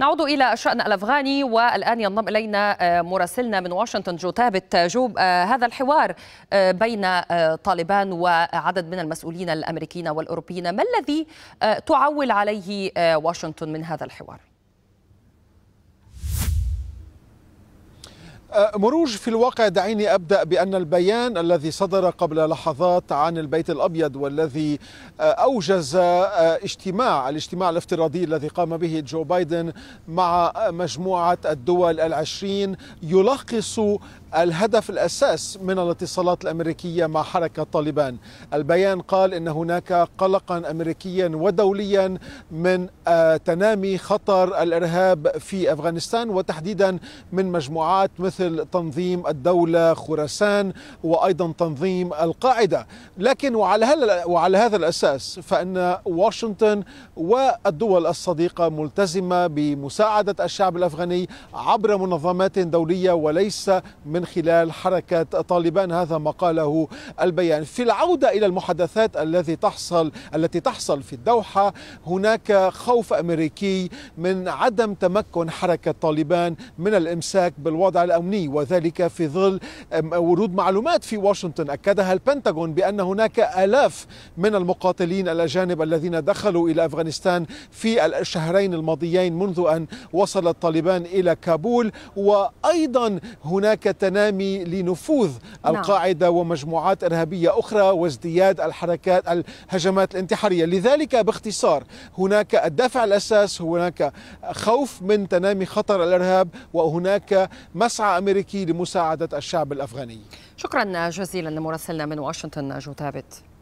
نعود إلى الشأن الأفغاني والآن ينضم إلينا آه، مراسلنا من واشنطن جو تابت آه، جوب آه، هذا الحوار بين طالبان وعدد من المسؤولين الأمريكيين والأوروبيين ما الذي تعول عليه واشنطن من هذا الحوار؟ آه، مروج في الواقع دعيني ابدا بان البيان الذي صدر قبل لحظات عن البيت الابيض والذي آه، اوجز آه، اجتماع الاجتماع الافتراضي الذي قام به جو بايدن مع مجموعه الدول العشرين يلخص الهدف الأساس من الاتصالات الأمريكية مع حركة طالبان البيان قال إن هناك قلقا أمريكيا ودوليا من آه، تنامي خطر الإرهاب في أفغانستان وتحديدا من مجموعات مثل تنظيم الدولة خراسان وأيضا تنظيم القاعدة لكن وعلى, وعلى هذا الأساس فإن واشنطن والدول الصديقة ملتزمة بمساعدة الشعب الأفغاني عبر منظمات دولية وليس من من خلال حركة طالبان هذا ما قاله البيان في العودة إلى المحادثات التي تحصل التي تحصل في الدوحة هناك خوف أمريكي من عدم تمكن حركة طالبان من الإمساك بالوضع الأمني وذلك في ظل ورود معلومات في واشنطن أكدها البنتاغون بأن هناك آلاف من المقاتلين الأجانب الذين دخلوا إلى أفغانستان في الشهرين الماضيين منذ أن وصلت طالبان إلى كابول وأيضا هناك تنا المنام لنفوذ نعم. القاعدة ومجموعات إرهابية أخرى وازدياد الحركات الهجمات الانتحارية لذلك باختصار هناك الدافع الأساس هناك خوف من تنامي خطر الإرهاب وهناك مسعى أمريكي لمساعدة الشعب الأفغاني شكرا جزيلا لمراسلنا من واشنطن جو ثابت